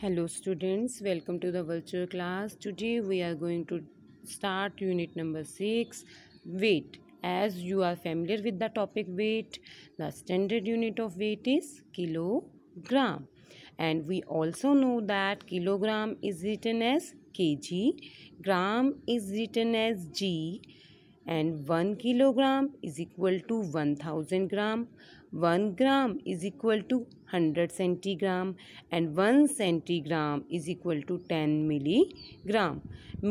hello students welcome to the virtual class today we are going to start unit number 6 weight as you are familiar with the topic weight the standard unit of weight is kilogram and we also know that kilogram is written as kg gram is written as g and 1 kilogram is equal to 1000 gram 1 gram is equal to 100 centigram and 1 centigram is equal to 10 milligram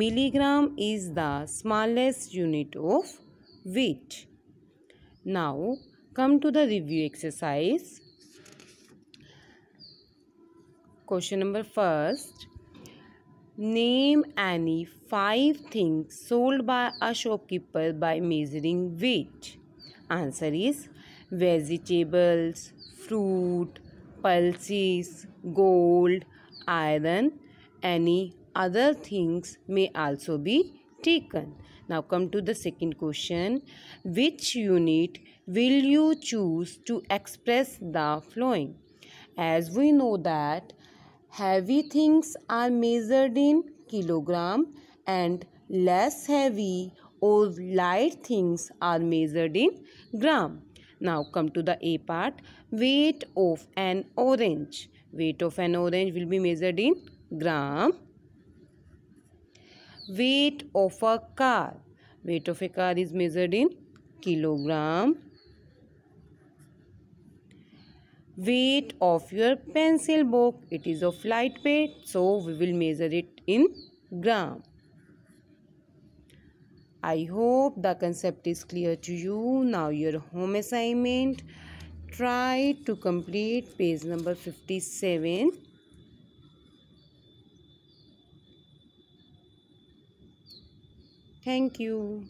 milligram is the smallest unit of weight now come to the review exercise question number first Name any five things sold by a shopkeeper by measuring weight. Answer is vegetables, fruit, pulses, gold, iron, any other things may also be taken. Now come to the second question. Which unit will you choose to express the flowing? As we know that Heavy things are measured in kilogram and less heavy or light things are measured in gram. Now come to the A part. Weight of an orange. Weight of an orange will be measured in gram. Weight of a car. Weight of a car is measured in kilogram weight of your pencil box. It is of light weight, so we will measure it in gram. I hope the concept is clear to you. Now your home assignment. Try to complete page number 57. Thank you.